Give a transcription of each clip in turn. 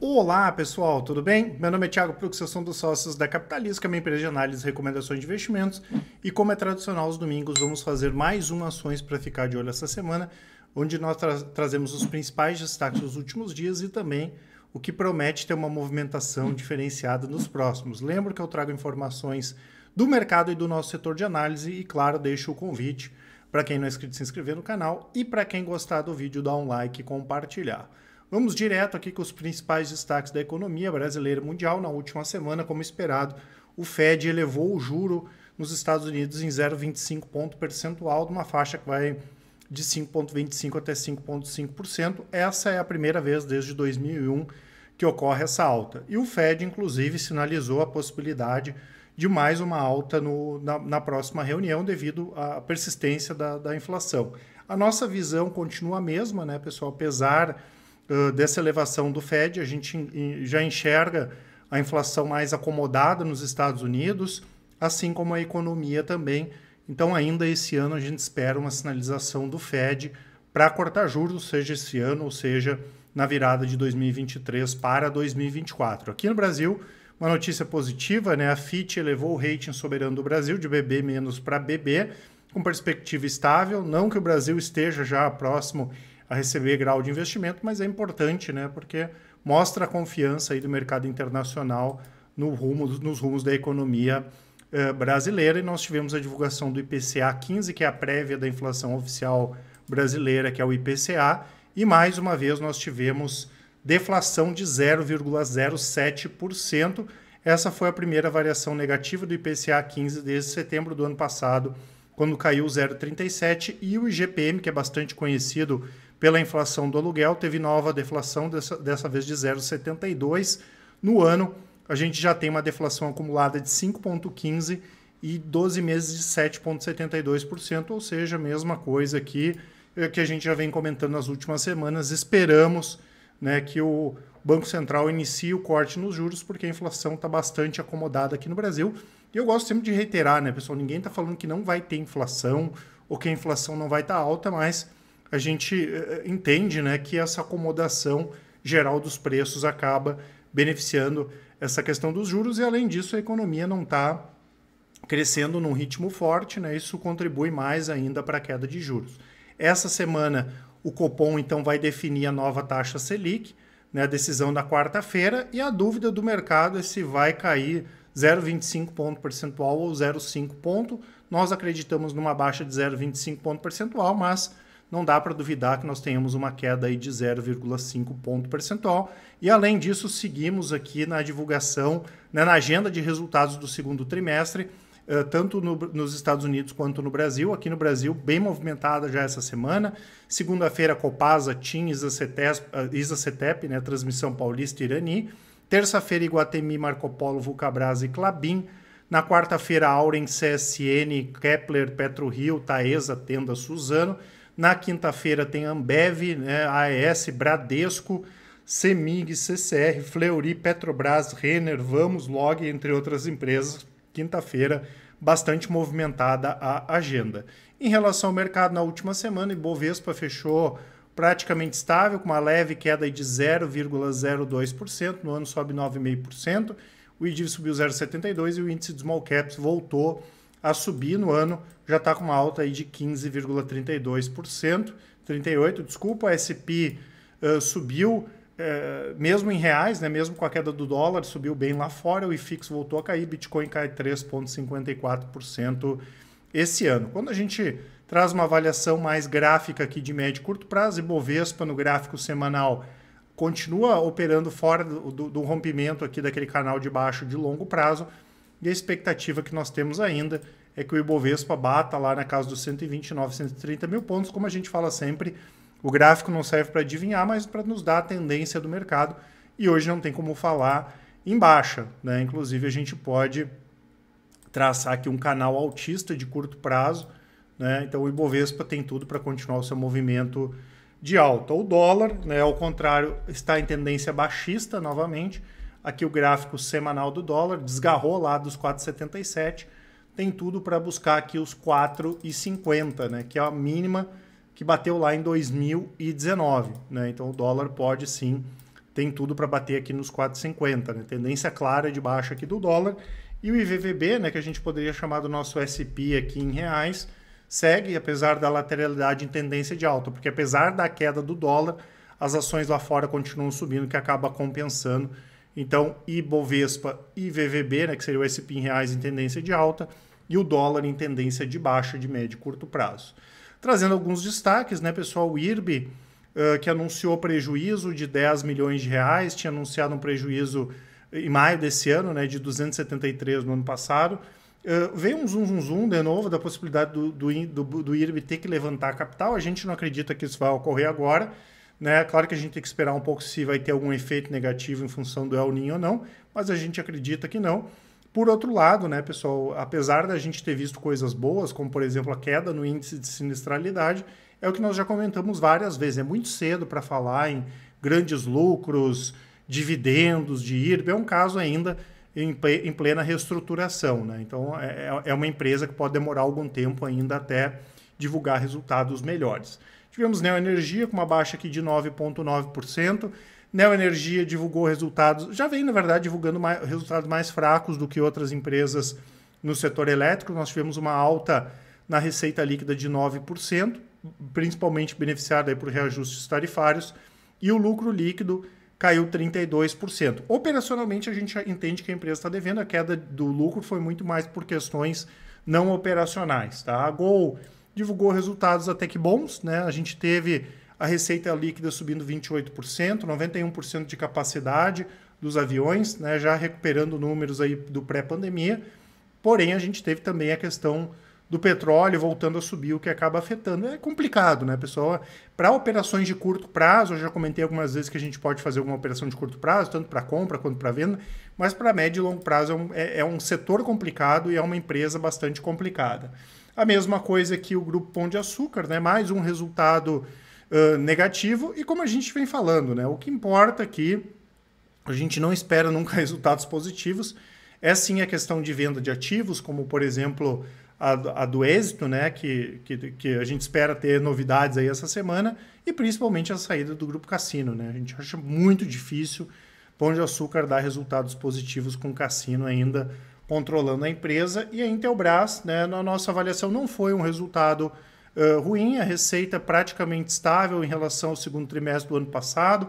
Olá, pessoal, tudo bem? Meu nome é Thiago Plux, eu sou um dos sócios da Capitalista, minha empresa de análise e recomendações de investimentos. E como é tradicional, os domingos vamos fazer mais uma Ações para Ficar de Olho essa semana, onde nós tra trazemos os principais destaques dos últimos dias e também o que promete ter uma movimentação diferenciada nos próximos. Lembro que eu trago informações do mercado e do nosso setor de análise e, claro, deixo o convite para quem não é inscrito se inscrever no canal e para quem gostar do vídeo, dar um like e compartilhar. Vamos direto aqui com os principais destaques da economia brasileira e mundial. Na última semana, como esperado, o Fed elevou o juro nos Estados Unidos em 0,25 ponto percentual, numa faixa que vai de 5,25% até 5,5%. Essa é a primeira vez desde 2001 que ocorre essa alta. E o Fed, inclusive, sinalizou a possibilidade de mais uma alta no, na, na, próxima reunião devido à persistência da, da inflação. A nossa visão continua a mesma, né, pessoal? Apesar dessa elevação do Fed, a gente já enxerga a inflação mais acomodada nos Estados Unidos, assim como a economia também. Então, ainda esse ano, a gente espera uma sinalização do Fed para cortar juros, seja esse ano, ou seja, na virada de 2023 para 2024. Aqui no Brasil, uma notícia positiva, né? A Fitch elevou o rating soberano do Brasil de BB- para BB, com perspectiva estável. Não que o Brasil esteja já próximo a receber grau de investimento, mas é importante, né? Porque mostra a confiança aí do mercado internacional no rumo, nos rumos da economia eh, brasileira. E nós tivemos a divulgação do IPCA 15, que é a prévia da inflação oficial brasileira, que é o IPCA. E mais uma vez nós tivemos deflação de 0,07%. Essa foi a primeira variação negativa do IPCA 15 desde setembro do ano passado quando caiu 0,37, e o IGPM, que é bastante conhecido pela inflação do aluguel, teve nova deflação, dessa, dessa vez de 0,72. No ano, a gente já tem uma deflação acumulada de 5,15% e 12 meses de 7,72%, ou seja, a mesma coisa aqui eh, que a gente já vem comentando nas últimas semanas. Esperamos né, que o Banco Central inicie o corte nos juros, porque a inflação está bastante acomodada aqui no Brasil. E eu gosto sempre de reiterar, né, pessoal? Ninguém está falando que não vai ter inflação ou que a inflação não vai estar tá alta, mas a gente eh, eh, entende né, que essa acomodação geral dos preços acaba beneficiando essa questão dos juros e, além disso, a economia não está crescendo num ritmo forte, né? isso contribui mais ainda para a queda de juros. Essa semana, o Copom então vai definir a nova taxa Selic, né? a decisão da quarta-feira, e a dúvida do mercado é se vai cair 0,25 ponto percentual ou 0,5 ponto. Nós acreditamos numa baixa de 0,25 ponto percentual, mas não dá para duvidar que nós tenhamos uma queda aí de 0,5 ponto percentual. E além disso, seguimos aqui na divulgação, né, na agenda de resultados do segundo trimestre, Uh, tanto no, nos Estados Unidos quanto no Brasil. Aqui no Brasil, bem movimentada já essa semana. Segunda-feira, Copasa, TIM, Isacetep, uh, eh, Isacetep né, transmissão paulista Irani. Terça-feira, Iguatemi, Marco Polo, Vulcabras e Clabin. Na quarta-feira, Auren, CSN, Kepler, PetroRio, Taesa, Tenda, Suzano. Na quinta-feira tem Ambev, né, AES, Bradesco, Semig, CCR, Fleury, Petrobras, Renner, Vamos, Log, entre outras empresas. Quinta-feira, bastante movimentada a agenda. Em relação ao mercado, na última semana, Ibovespa fechou praticamente estável, com uma leve queda de 0,02%, no ano sobe 9,5%, o IDIV subiu 0,72% e o índice de small caps voltou a subir no ano, já está com uma alta aí de 15,32%, 38%, desculpa, o SP uh, eh, subiu, eh, mesmo em reais, né, mesmo com a queda do dólar, subiu bem lá fora, o IFIX voltou a cair, Bitcoin cai 3,54% esse ano. Quando a gente traz uma avaliação mais gráfica aqui de médio e curto prazo, e Bovespa no gráfico semanal continua operando fora do, do, do rompimento aqui daquele canal de baixo de longo prazo, e a expectativa que nós temos ainda é que o Ibovespa bata lá na casa dos 129, 130 mil pontos. Como a gente fala sempre, o gráfico não serve para adivinhar, mas para nos dar a tendência do mercado. E hoje não tem como falar em baixa. Né? Inclusive, a gente pode traçar aqui um canal altista de curto prazo né? Então o Ibovespa tem tudo para continuar o seu movimento de alta. O dólar, né, ao contrário, está em tendência baixista novamente. Aqui o gráfico semanal do dólar desgarrou lá dos 4,77, tem tudo para buscar aqui os 4,50, né, que é a mínima que bateu lá em 2019. Né? Então o dólar pode sim, tem tudo para bater aqui nos 4,50. Né? Tendência clara de baixa aqui do dólar. E o IVVB, né, que a gente poderia chamar do nosso SP aqui em reais, segue, apesar da lateralidade em tendência de alta, porque apesar da queda do dólar, as ações lá fora continuam subindo, que acaba compensando. Então, Ibovespa e VVB, né, que seria o SP em reais em tendência de alta, e o dólar em tendência de baixa de médio e curto prazo. Trazendo alguns destaques, né, pessoal? O IRB, uh, que anunciou prejuízo de 10 milhões de reais, tinha anunciado um prejuízo em maio desse ano, né, de 273 no ano passado vem eh, veio um zoom, zoom, zoom de novo da possibilidade do, do, do, do IRB ter que levantar a capital. A gente não acredita que isso vai ocorrer agora. Né? Claro que a gente tem que esperar um pouco se vai ter algum efeito negativo em função do El Ninho ou não, mas a gente acredita que não. Por outro lado, né, pessoal, apesar da gente ter visto coisas boas, como por exemplo a queda no índice de sinistralidade, é o que nós já comentamos várias vezes. É muito cedo para falar em grandes lucros, dividendos de IRB, é um caso ainda em, plena reestruturação. Né? Então, é, é, é, uma empresa que pode demorar algum tempo ainda até divulgar resultados melhores. Tivemos Neoenergia com uma baixa aqui de 9,9%. Neoenergia divulgou resultados, já vem, na verdade, divulgando mais, resultados mais fracos do que outras empresas no setor elétrico. Nós tivemos uma alta na receita líquida de 9%, principalmente beneficiada por reajustes tarifários, e o lucro líquido caiu 32%. Operacionalmente, a gente entende que a empresa está devendo, a queda do lucro foi muito mais por questões não operacionais. Tá? A Gol divulgou resultados até que bons, né? a gente teve a receita líquida subindo 28%, 91% de capacidade dos aviões, né? já recuperando números aí do pré-pandemia. Porém, a gente teve também a questão do petróleo voltando a subir, o que acaba afetando. É complicado, né, pessoal? Para operações de curto prazo, eu já comentei algumas vezes que a gente pode fazer alguma operação de curto prazo, tanto para compra quanto para venda, mas para médio e longo prazo é um, é, é um setor complicado e é uma empresa bastante complicada. A mesma coisa que o Grupo Pão de Açúcar, né? mais um resultado uh, negativo. E como a gente vem falando, né? o que importa aqui, a gente não espera nunca resultados positivos, é sim a questão de venda de ativos, como por exemplo a, a do êxito, né? Que, que, que, a gente espera ter novidades aí essa semana, e principalmente a saída do grupo Cassino, né? A gente acha muito difícil Pão de Açúcar dar resultados positivos com o Cassino ainda controlando a empresa, e a Intelbras, né? Na nossa avaliação, não foi um resultado uh, ruim, a receita praticamente estável em relação ao segundo trimestre do ano passado.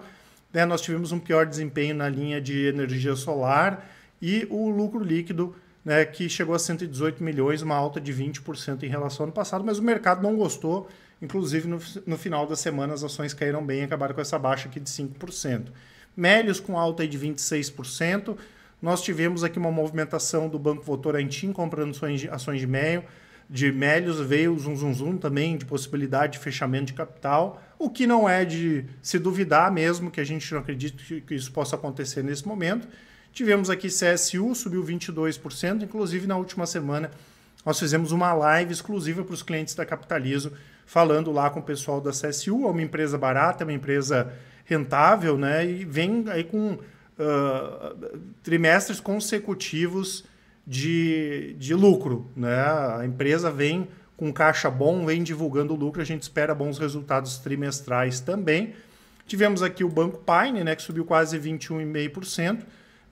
Né? Nós tivemos um pior desempenho na linha de energia solar e o lucro líquido né, que chegou a 118 milhões, uma alta de 20% em relação ao ano passado, mas o mercado não gostou. Inclusive, no, no final da semana, as ações caíram bem e acabaram com essa baixa aqui de 5%. Mélios com alta de 26%. Nós tivemos aqui uma movimentação do Banco Votorantim comprando ações de, ações de meio, de veio o zum, zum, zum também de possibilidade de fechamento de capital, o que não é de se duvidar mesmo, que a gente não acredita que, que isso possa acontecer nesse momento. Tivemos aqui CSU, subiu 22%, inclusive na última semana nós fizemos uma live exclusiva para os clientes da Capitalizo, falando lá com o pessoal da CSU, é uma empresa barata, é uma empresa rentável, né? E vem aí com uh, trimestres consecutivos de, de lucro, né? A empresa vem com caixa bom, vem divulgando lucro, a gente espera bons resultados trimestrais também. Tivemos aqui o Banco Pine, né, que subiu quase 21,5%.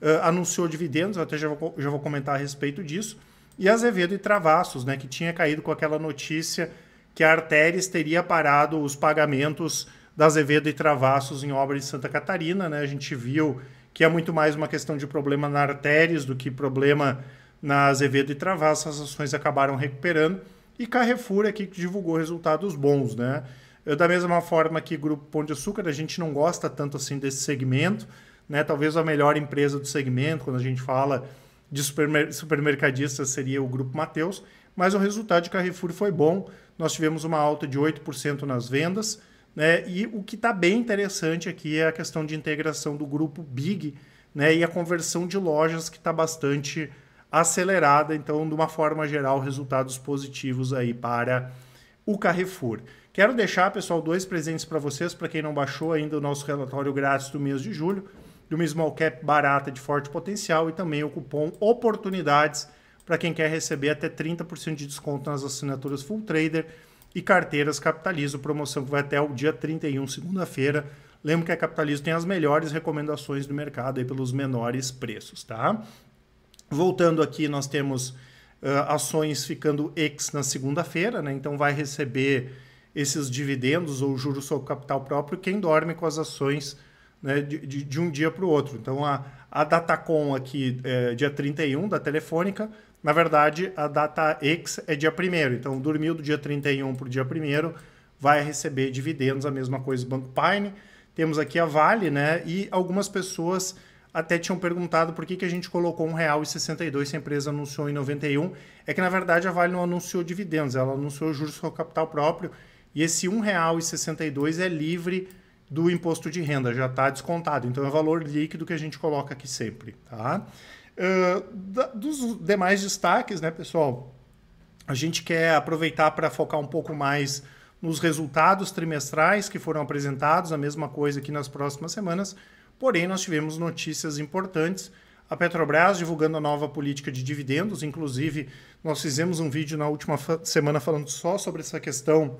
Eh, anunciou dividendos, até já vou, já vou comentar a respeito disso, e Azevedo e Travassos, né, que tinha caído com aquela notícia que a Artéris teria parado os pagamentos da Azevedo e Travassos em obra de Santa Catarina. Né? A gente viu que é muito mais uma questão de problema na Artéris do que problema na Azevedo e Travassos. As ações acabaram recuperando. E Carrefour aqui que divulgou resultados bons. Né? Eu, eh, da mesma forma que Grupo Pão de Açúcar, a gente não gosta tanto assim desse segmento né? Talvez a melhor empresa do segmento, quando a gente fala de supermer supermercadistas, seria o Grupo Mateus. Mas o resultado de Carrefour foi bom. Nós tivemos uma alta de 8% nas vendas. Né? E o que está bem interessante aqui é a questão de integração do grupo Big né? e a conversão de lojas que está bastante acelerada. Então, de uma forma geral, resultados positivos aí para o Carrefour. Quero deixar, pessoal, dois presentes para vocês, para quem não baixou ainda o nosso relatório grátis do mês de julho de uma small cap barata de forte potencial e também o cupom oportunidades para quem quer receber até 30% de desconto nas assinaturas Full Trader e carteiras Capitalizo, promoção que vai até o dia 31, segunda-feira. Lembro que a Capitalizo tem as melhores recomendações do mercado aí pelos menores preços, tá? Voltando aqui, nós temos uh, ações ficando ex na segunda-feira, né? Então vai receber esses dividendos ou juros sobre capital próprio quem dorme com as ações né, de, de, um dia para o outro. Então, a, a Datacom aqui, é, dia 31 da Telefônica, na verdade, a data ex é dia 1 Então, dormiu do dia 31 para o dia 1 vai receber dividendos, a mesma coisa Banco Pine. Temos aqui a Vale, né? E algumas pessoas até tinham perguntado por que, que a gente colocou R$1,62 se a empresa anunciou em 91. É que, na verdade, a Vale não anunciou dividendos, ela anunciou juros sobre capital próprio. E esse R$1,62 é livre do imposto de renda, já está descontado. Então é o valor líquido que a gente coloca aqui sempre. Tá? Uh, da, dos demais destaques, né, pessoal? A gente quer aproveitar para focar um pouco mais nos resultados trimestrais que foram apresentados, a mesma coisa aqui nas próximas semanas. Porém, nós tivemos notícias importantes. A Petrobras divulgando a nova política de dividendos, inclusive nós fizemos um vídeo na última semana falando só sobre essa questão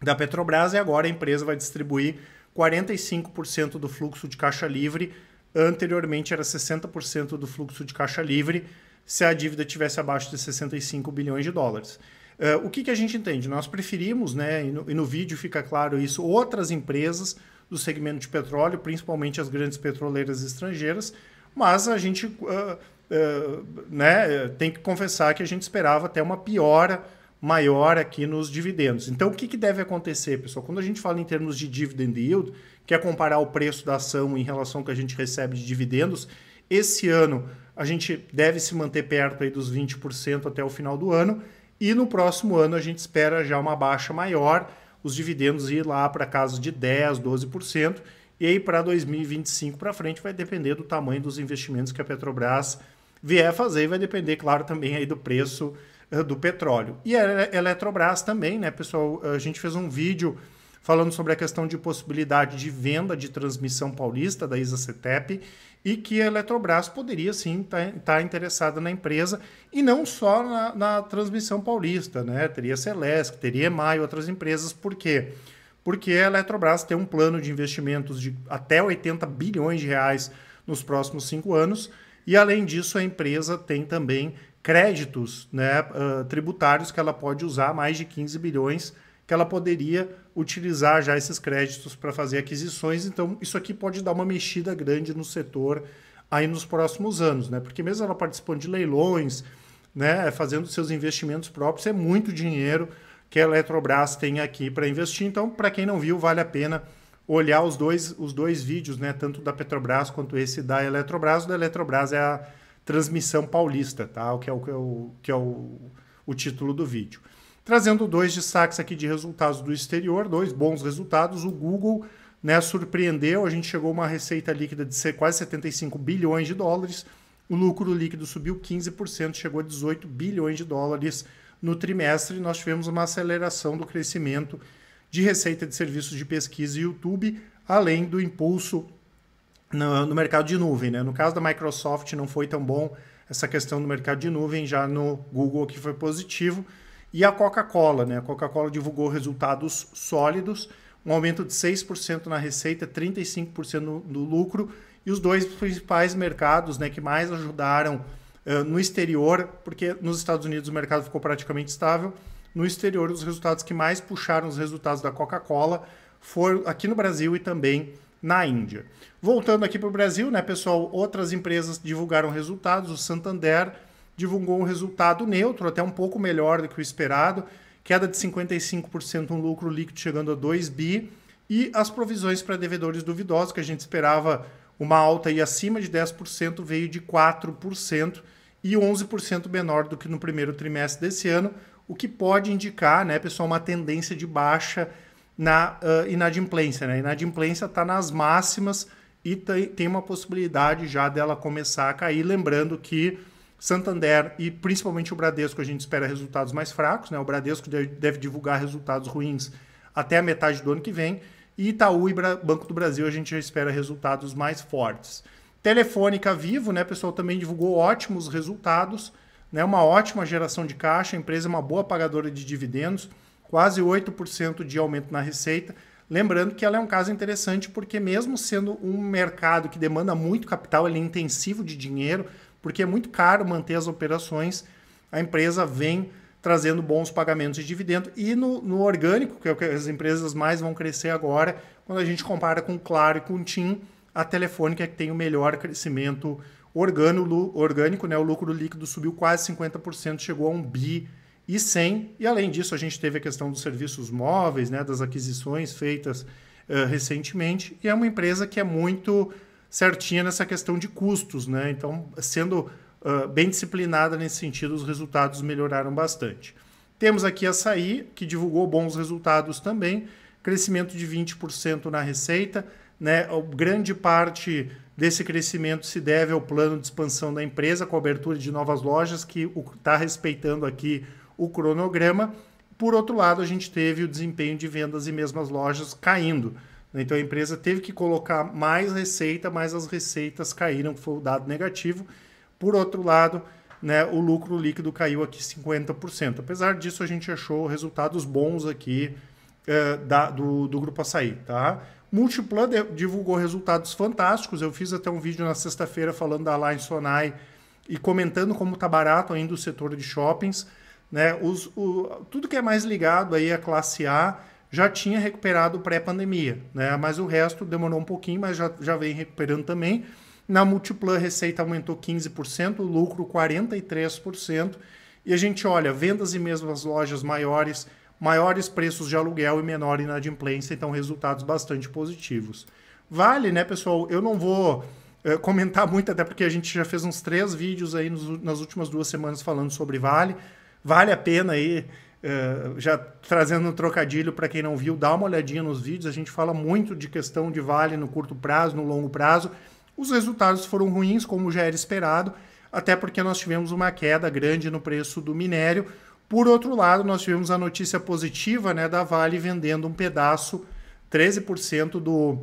da Petrobras e agora a empresa vai distribuir 45% do fluxo de caixa livre, anteriormente era 60% do fluxo de caixa livre, se a dívida tivesse abaixo de 65 bilhões de dólares. Uh, o que, que a gente entende? Nós preferimos, né, e no, e no vídeo fica claro isso, outras empresas do segmento de petróleo, principalmente as grandes petroleiras estrangeiras, mas a gente uh, uh, né, tem que confessar que a gente esperava até uma piora maior aqui nos dividendos. Então, o que, que deve acontecer, pessoal? Quando a gente fala em termos de dividend yield, que é comparar o preço da ação em relação ao que a gente recebe de dividendos, esse ano a gente deve se manter perto aí dos 20% até o final do ano e no próximo ano a gente espera já uma baixa maior, os dividendos ir lá para casa de 10, 12%, e aí para 2025 para frente vai depender do tamanho dos investimentos que a Petrobras vier fazer e vai depender, claro, também aí do preço eh, do petróleo. E a Eletrobras também, né, pessoal? Eh, a gente fez um vídeo falando sobre a questão de possibilidade de venda de transmissão paulista da ISA CETEP e que a Eletrobras poderia sim estar tá, tá interessada na empresa e não só na, na transmissão paulista, né? Teria Celesc, teria Maio, outras empresas, por quê? Porque a Eletrobras tem um plano de investimentos de até 80 bilhões de reais nos próximos cinco anos. E além disso, a empresa tem também créditos né, uh, tributários que ela pode usar, mais de 15 bilhões, que ela poderia utilizar já esses créditos para fazer aquisições. Então, isso aqui pode dar uma mexida grande no setor aí nos próximos anos, né? Porque mesmo ela participando de leilões, né, é, fazendo seus investimentos próprios, é muito dinheiro que a Eletrobras tem aqui para investir. Então, para quem não viu, vale a pena olhar os dois, os dois vídeos, né, tanto da Petrobras quanto esse da Eletrobras. O da Eletrobras é a Transmissão Paulista, tá? O que é o, que é o, que é o, o título do vídeo. Trazendo dois destaques aqui de resultados do exterior, dois bons resultados. O Google né, surpreendeu, a gente chegou a uma receita líquida de quase 75 bilhões de dólares. O lucro líquido subiu 15%, chegou a 18 bilhões de dólares no trimestre. Nós tivemos uma aceleração do crescimento de receita de serviços de pesquisa e YouTube, além do impulso no, no, mercado de nuvem. Né? No caso da Microsoft, não foi tão bom essa questão do mercado de nuvem, já no Google que foi positivo. E a Coca-Cola, né? A Coca-Cola divulgou resultados sólidos, um aumento de 6% na receita, 35% no, no, lucro, e os dois principais mercados né, que mais ajudaram uh, no exterior, porque nos Estados Unidos o mercado ficou praticamente estável, no exterior os resultados que mais puxaram os resultados da Coca-Cola foram aqui no Brasil e também na Índia. Voltando aqui para o Brasil, né, pessoal? Outras empresas divulgaram resultados. O Santander divulgou um resultado neutro, até um pouco melhor do que o esperado, queda de 55% um lucro líquido chegando a 2 bi e as provisões para devedores duvidosos que a gente esperava uma alta aí acima de 10% veio de 4% e 11% menor do que no primeiro trimestre desse ano, o que pode indicar, né, pessoal, uma tendência de baixa na uh, inadimplência. Né? A inadimplência está nas máximas e tem uma possibilidade já dela começar a cair. Lembrando que Santander e principalmente o Bradesco, a gente espera resultados mais fracos. Né? O Bradesco deve divulgar resultados ruins até a metade do ano que vem. E Itaú e Banco do Brasil, a gente já espera resultados mais fortes. Telefônica Vivo, né, pessoal, também divulgou ótimos resultados, né, uma ótima geração de caixa, a empresa é uma boa pagadora de dividendos quase 8% de aumento na receita. Lembrando que ela é um caso interessante porque, mesmo sendo um mercado que demanda muito capital, ele é intensivo de dinheiro, porque é muito caro manter as operações, a empresa vem trazendo bons pagamentos de dividendo. E no, no orgânico, que é o que as empresas mais vão crescer agora, quando a gente compara com o Claro e com o TIM, a Telefônica é que tem o melhor crescimento orgânico, orgânico né? o lucro líquido subiu quase 50%, chegou a um bi e sem. E além disso, a gente teve a questão dos serviços móveis, né, das aquisições feitas uh, recentemente, e é uma empresa que é muito certinha nessa questão de custos, né? Então, sendo uh, bem disciplinada nesse sentido, os resultados melhoraram bastante. Temos aqui a Açaí, que divulgou bons resultados também, crescimento de 20% na receita, né? Grande parte desse crescimento se deve ao plano de expansão da empresa, com a abertura de novas lojas, que está respeitando aqui o cronograma. Por outro lado, a gente teve o desempenho de vendas e mesmas lojas caindo. Né? Então a empresa teve que colocar mais receita, mas as receitas caíram, foi o dado negativo. Por outro lado, né, o lucro líquido caiu aqui 50%. Apesar disso, a gente achou resultados bons aqui eh, da, do, do Grupo Açaí. Tá? Multiplan divulgou resultados fantásticos. Eu fiz até um vídeo na sexta-feira falando da Alliance Sonai e comentando como está barato ainda o setor de shoppings. Né? Os, o, tudo que é mais ligado aí à classe A já tinha recuperado pré-pandemia, né? mas o resto demorou um pouquinho, mas já, já vem recuperando também. Na Multiplan, a receita aumentou 15%, lucro 43%. E a gente olha, vendas e mesmas lojas maiores, maiores preços de aluguel e menor inadimplência, então resultados bastante positivos. Vale, né, pessoal? Eu não vou é, comentar muito, até porque a gente já fez uns três vídeos aí nos, nas últimas duas semanas falando sobre Vale vale a pena aí. Uh, já trazendo um trocadilho para quem não viu, dá uma olhadinha nos vídeos. A gente fala muito de questão de vale no curto prazo, no longo prazo. Os resultados foram ruins, como já era esperado, até porque nós tivemos uma queda grande no preço do minério. Por outro lado, nós tivemos a notícia positiva né, da Vale vendendo um pedaço, 13% do,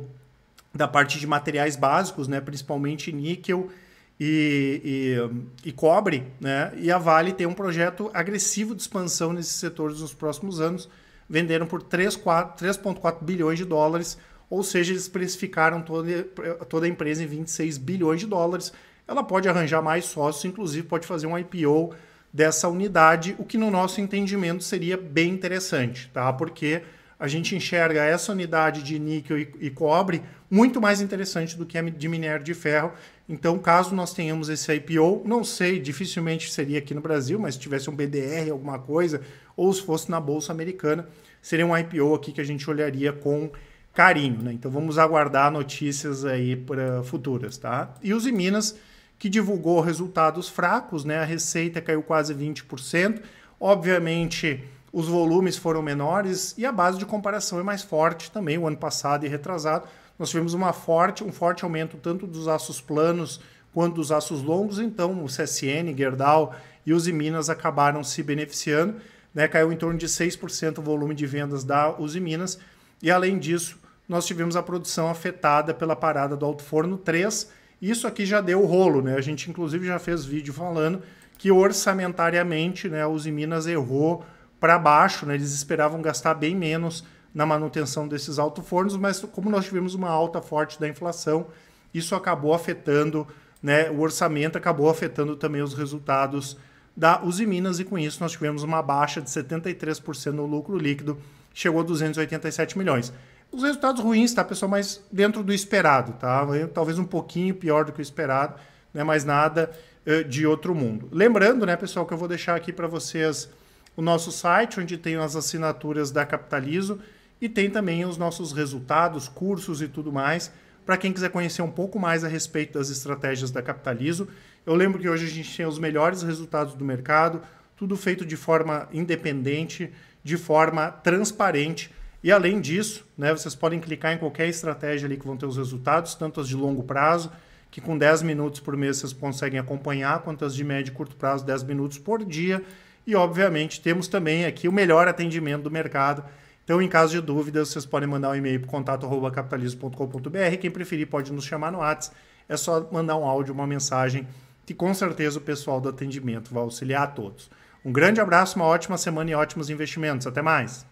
da parte de materiais básicos, né, principalmente níquel e, e, e, cobre, né? E a Vale tem um projeto agressivo de expansão nesses setores nos próximos anos. Venderam por 3,4 bilhões de dólares, ou seja, eles precificaram toda, toda a empresa em 26 bilhões de dólares. Ela pode arranjar mais sócios, inclusive pode fazer um IPO dessa unidade, o que no nosso entendimento seria bem interessante, tá? Porque a gente enxerga essa unidade de níquel e, e cobre muito mais interessante do que a de minério de ferro então, caso nós tenhamos esse IPO, não sei, dificilmente seria aqui no Brasil, mas se tivesse um BDR, alguma coisa, ou se fosse na Bolsa Americana, seria um IPO aqui que a gente olharia com carinho, né? Então vamos aguardar notícias aí para futuras, tá? E os Minas que divulgou resultados fracos, né? A receita caiu quase 20%. Obviamente, os volumes foram menores e a base de comparação é mais forte também. O ano passado e retrasado, nós tivemos uma forte, um forte aumento tanto dos aços planos quanto dos aços longos. Então, o CSN, Gerdau e os Minas acabaram se beneficiando. Né? Caiu em torno de 6% o volume de vendas da Uzi Minas. E, além disso, nós tivemos a produção afetada pela parada do Alto Forno 3. Isso aqui já deu rolo. Né? A gente, inclusive, já fez vídeo falando que orçamentariamente né, a Uzi Minas errou para baixo, né? eles esperavam gastar bem menos na manutenção desses alto-fornos, mas como nós tivemos uma alta forte da inflação, isso acabou afetando né, o orçamento, acabou afetando também os resultados da Uzi Minas e com isso nós tivemos uma baixa de 73% no lucro líquido, chegou a 287 milhões. Os resultados ruins, tá, pessoal, mas dentro do esperado, tá? Talvez um pouquinho pior do que o esperado, né, mas nada uh, de outro mundo. Lembrando, né, pessoal, que eu vou deixar aqui para vocês o nosso site, onde tem as assinaturas da Capitalizo e tem também os nossos resultados, cursos e tudo mais, para quem quiser conhecer um pouco mais a respeito das estratégias da Capitalizo. Eu lembro que hoje a gente tem os melhores resultados do mercado, tudo feito de forma independente, de forma transparente. E além disso, né, vocês podem clicar em qualquer estratégia ali que vão ter os resultados, tanto as de longo prazo, que com 10 minutos por mês vocês conseguem acompanhar, quanto as de médio e curto prazo, 10 minutos por dia. E, obviamente, temos também aqui o melhor atendimento do mercado. Então, em caso de dúvidas, vocês podem mandar um e-mail para contato.capitalismo.com.br. Quem preferir pode nos chamar no WhatsApp. É só mandar um áudio, uma mensagem, que com certeza o pessoal do atendimento vai auxiliar a todos. Um grande abraço, uma ótima semana e ótimos investimentos. Até mais!